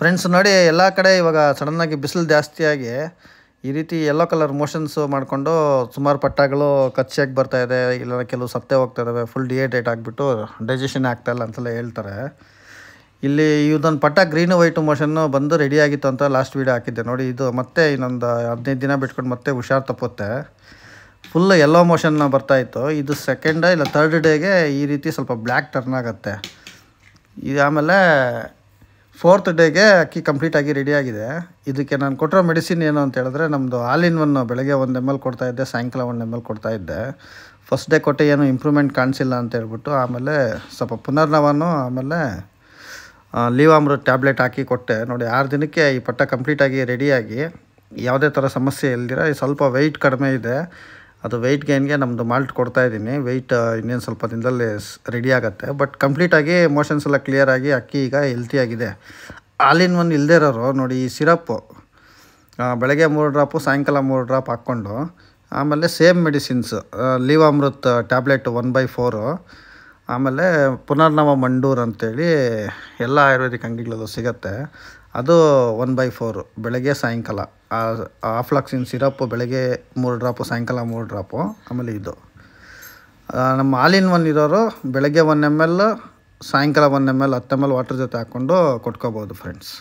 friends ನೋಡಿ ಎಲ್ಲ ಕಡೆ ಇವಾಗ ಸಡನ್ನಾಗಿ ಬಿಸಿಲು ಜಾಸ್ತಿಯಾಗಿ ಈ ರೀತಿ ಎಲ್ಲೋ ಕಲರ್ ಮೋಷನ್ಸು ಮಾಡಿಕೊಂಡು ಸುಮಾರು ಪಟ್ಟಾಗಳು ಕಚ್ಚಿಯಾಗಿ ಬರ್ತಾ ಇದೆ ಇಲ್ಲ ಕೆಲವು ಸತ್ತೆ ಹೋಗ್ತಾ ಇದ್ದಾವೆ ಫುಲ್ ಡಿಹೈಡ್ರೇಟ್ ಆಗಿಬಿಟ್ಟು ಡೈಜೆಷನ್ ಆಗ್ತಾಯಿಲ್ಲ ಅಂತೆಲ್ಲ ಹೇಳ್ತಾರೆ ಇಲ್ಲಿ ಇದೊಂದು ಪಟ್ಟ ಗ್ರೀನ್ ವೈಟ್ ಮೋಷನ್ನು ಬಂದು ರೆಡಿ ಆಗಿತ್ತು ಅಂತ ಲಾಸ್ಟ್ ವೀಡಿಯೋ ಹಾಕಿದ್ದೆ ನೋಡಿ ಇದು ಮತ್ತೆ ಇನ್ನೊಂದು ಹದಿನೈದು ದಿನ ಬಿಟ್ಕೊಂಡು ಮತ್ತೆ ಹುಷಾರು ತಪ್ಪುತ್ತೆ ಫುಲ್ ಎಲ್ಲೋ ಮೋಷನ್ನ ಬರ್ತಾಯಿತ್ತು ಇದು ಸೆಕೆಂಡ ಇಲ್ಲ ತರ್ಡ್ ಡೇಗೆ ಈ ರೀತಿ ಸ್ವಲ್ಪ ಬ್ಲ್ಯಾಕ್ ಟರ್ನ್ ಆಗುತ್ತೆ ಇದು ಆಮೇಲೆ ಫೋರ್ತ್ ಡೇಗೆ ಅಕ್ಕಿ ಕಂಪ್ಲೀಟಾಗಿ ರೆಡಿಯಾಗಿದೆ ಇದಕ್ಕೆ ನಾನು ಕೊಟ್ಟಿರೋ ಮೆಡಿಸಿನ್ ಏನು ಅಂತ ಹೇಳಿದ್ರೆ ನಮ್ಮದು ಹಾಲಿನ ಒನ್ ಬೆಳಗ್ಗೆ ಒಂದು ಎಮ್ ಎಲ್ ಕೊಡ್ತಾ ಇದ್ದೆ ಸಾಯಂಕಾಲ ಒಂದು ಎಮ್ ಎಲ್ ಇದ್ದೆ ಫಸ್ಟ್ ಡೇ ಕೊಟ್ಟೆ ಏನು ಇಂಪ್ರೂವ್ಮೆಂಟ್ ಕಾಣಿಸಿಲ್ಲ ಅಂತ ಹೇಳ್ಬಿಟ್ಟು ಆಮೇಲೆ ಸ್ವಲ್ಪ ಪುನರ್ನವನು ಆಮೇಲೆ ಲೀವಾಮೃತ ಟ್ಯಾಬ್ಲೆಟ್ ಹಾಕಿ ಕೊಟ್ಟೆ ನೋಡಿ ಆರು ದಿನಕ್ಕೆ ಈ ಪಟ್ಟ ಕಂಪ್ಲೀಟಾಗಿ ರೆಡಿಯಾಗಿ ಯಾವುದೇ ಥರ ಸಮಸ್ಯೆ ಇಲ್ದಿರ ಸ್ವಲ್ಪ ವೆಯ್ಟ್ ಕಡಿಮೆ ಇದೆ ಅದು ವೆಯ್ಟ್ ಗೈನ್ಗೆ ನಮ್ಮದು ಮಾಲ್ಟ್ ಕೊಡ್ತಾ ಇದ್ದೀನಿ ವೆಯ್ಟ್ ಇನ್ನೇನು ಸ್ವಲ್ಪ ದಿನದಲ್ಲಿ ರೆಡಿ ಆಗುತ್ತೆ ಬಟ್ ಕಂಪ್ಲೀಟಾಗಿ ಮೋಷನ್ಸ್ ಎಲ್ಲ ಕ್ಲಿಯರಾಗಿ ಅಕ್ಕಿ ಈಗ ಹೆಲ್ತಿಯಾಗಿದೆ ಆಲಿನ್ ಒಂದು ಇಲ್ಲದೇ ಇರೋರು ನೋಡಿ ಈ ಸಿರಪ್ಪು ಬೆಳಗ್ಗೆ ಮೂರು ಡ್ರಾಪು ಸಾಯಂಕಾಲ ಮೂರು ಡ್ರಾಪ್ ಹಾಕ್ಕೊಂಡು ಆಮೇಲೆ same medicines Livamrit tablet one by four ಆಮೇಲೆ ಪುನರ್ನವ ಮಂಡೂರ್ ಅಂತೇಳಿ ಎಲ್ಲ ಆಯುರ್ವೇದಿಕ್ ಅಂಗಡಿಗಳದು ಸಿಗುತ್ತೆ ಅದು ಒನ್ ಬೈ ಫೋರು ಬೆಳಗ್ಗೆ ಸಾಯಂಕಾಲ ಆಫ್ಲಾಕ್ಸಿನ್ ಸಿರಪ್ಪು ಬೆಳಗ್ಗೆ ಮೂರು ಡ್ರಾಪು ಸಾಯಂಕಾಲ ಮೂರು ಡ್ರಾಪು ಆಮೇಲೆ ಇದು ನಮ್ಮ ಹಾಲಿನ ಒನ್ ಇರೋರು ಬೆಳಗ್ಗೆ ಒನ್ ಎಮ್ ಎಲ್ ಸಾಯಂಕಾಲ ಒನ್ ಎಮ್ ಎಲ್ ಹತ್ತು ಎಮ್ ಎಲ್ ವಾಟರ್ ಜೊತೆ ಹಾಕ್ಕೊಂಡು ಕೊಟ್ಕೋಬೋದು ಫ್ರೆಂಡ್ಸ್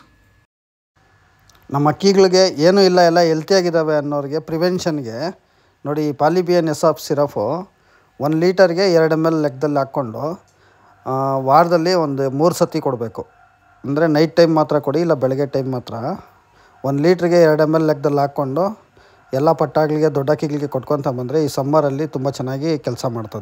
ನಮ್ಮ ಅಕ್ಕಿಗಳಿಗೆ ಏನೂ ಇಲ್ಲ ಎಲ್ಲ ಹೆಲ್ತಿಯಾಗಿದ್ದಾವೆ ಅನ್ನೋರಿಗೆ ಪ್ರಿವೆನ್ಷನ್ಗೆ ನೋಡಿ ಪಾಲಿಬಿಯನ್ ಎಸ್ ಆಫ್ ಸಿರಫು ಒಂದು ಲೀಟರ್ಗೆ ಎರಡು ಎಮ್ ಎಲ್ ಲೆಕ್ಕದಲ್ಲಿ ಹಾಕ್ಕೊಂಡು ವಾರದಲ್ಲಿ ಒಂದು ಮೂರು ಸತಿ ಕೊಡಬೇಕು ಅಂದರೆ ನೈಟ್ ಟೈಮ್ ಮಾತ್ರ ಕೊಡಿ ಇಲ್ಲ ಬೆಳಗ್ಗೆ ಟೈಮ್ ಮಾತ್ರ ಒಂದು ಲೀಟ್ರಿಗೆ ಎರಡು ಎಮ್ ಎಲ್ ಲೆಕ್ಕದಲ್ಲಿ ಹಾಕ್ಕೊಂಡು ಎಲ್ಲ ಪಟ್ಟಾಗಳಿಗೆ ದೊಡ್ಡ ಕಿಗಳಿಗೆ ಕೊಟ್ಕೊತ ಬಂದರೆ ಈ ಸಮ್ಮರಲ್ಲಿ ತುಂಬ ಚೆನ್ನಾಗಿ ಕೆಲಸ ಮಾಡ್ತದೆ